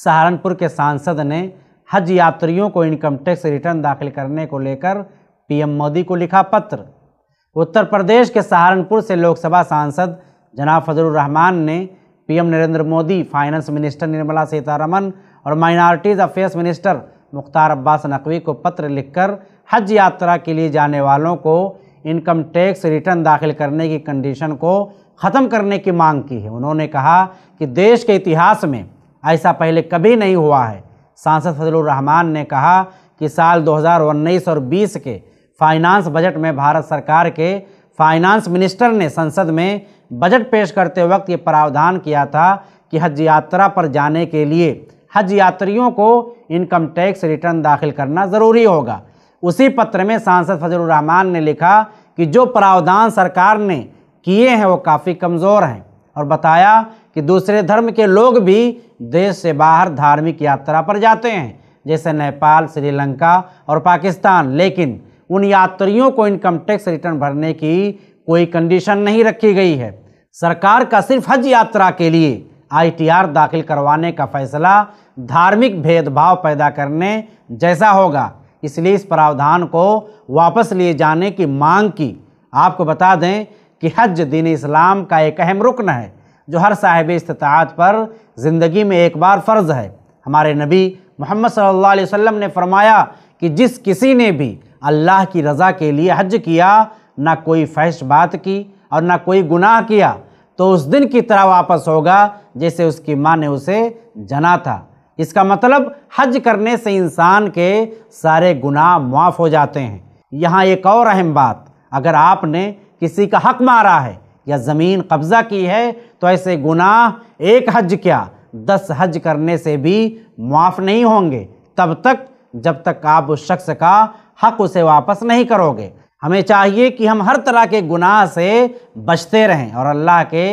सहारनपुर के सांसद ने हज यात्रियों को इनकम टैक्स रिटर्न दाखिल करने को लेकर पीएम मोदी को लिखा पत्र उत्तर प्रदेश के सहारनपुर से लोकसभा सांसद जनाब फजल रहमान ने PM Narendra Modi finance minister Nirmala Sitharaman और minorities affairs minister Mukhtar Abbas Naqvi को पत्र लिखकर हज यात्रा के लिए जाने वालों को इनकम टैक्स रिटर्न दाखिल करने की कंडीशन को ख़त्म करने की मांग की है उन्होंने कहा कि देश के इतिहास में ऐसा पहले कभी नहीं हुआ है सांसद फजलुर रहमान ने कहा कि साल 2019 और 20 के फाइनेंस बजट में भारत सरकार के फाइनेंस मिनिस्टर ने संसद में बजट पेश करते वक्त ये प्रावधान किया था कि हज यात्रा पर जाने के लिए हज यात्रियों को इनकम टैक्स रिटर्न दाखिल करना ज़रूरी होगा उसी पत्र में सांसद फजलुर रहमान ने लिखा कि जो प्रावधान सरकार ने किए हैं वो काफ़ी कमज़ोर हैं और बताया कि दूसरे धर्म के लोग भी देश से बाहर धार्मिक यात्रा पर जाते हैं जैसे नेपाल श्रीलंका और पाकिस्तान लेकिन उन यात्रियों को इनकम टैक्स रिटर्न भरने की कोई कंडीशन नहीं रखी गई है सरकार का सिर्फ हज यात्रा के लिए आईटीआर दाखिल करवाने का फैसला धार्मिक भेदभाव पैदा करने जैसा होगा इसलिए इस प्रावधान को वापस लिए जाने की मांग की आपको बता दें कि हज दीन इस्लाम का एक अहम रुकन है जो हर साहिब इस्तात पर ज़िंदगी में एक बार फ़र्ज़ है हमारे नबी मोहम्मद सल्ला वसम ने फरमाया कि जिस किसी ने भी अल्लाह की रज़ा के लिए हज किया ना कोई फहश बात की और ना कोई गुनाह किया तो उस दिन की तरह वापस होगा जैसे उसकी माँ ने उसे जना था इसका मतलब हज करने से इंसान के सारे गुनाह माफ़ हो जाते हैं यहाँ एक और अहम बात अगर आपने किसी का हक मारा है या ज़मीन कब्ज़ा की है तो ऐसे गुनाह एक हज क्या दस हज करने से भी मुआफ़ नहीं होंगे तब तक जब तक आप उस शख्स का हक उसे वापस नहीं करोगे हमें चाहिए कि हम हर तरह के गुनाह से बचते रहें और अल्लाह के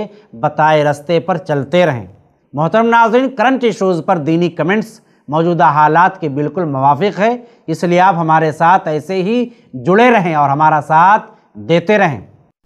बताए रास्ते पर चलते रहें मोहतरम नाजरन करंट इशूज़ पर दीनी कमेंट्स मौजूदा हालात के बिल्कुल मुवाफ़ है इसलिए आप हमारे साथ ऐसे ही जुड़े रहें और हमारा साथ देते रहें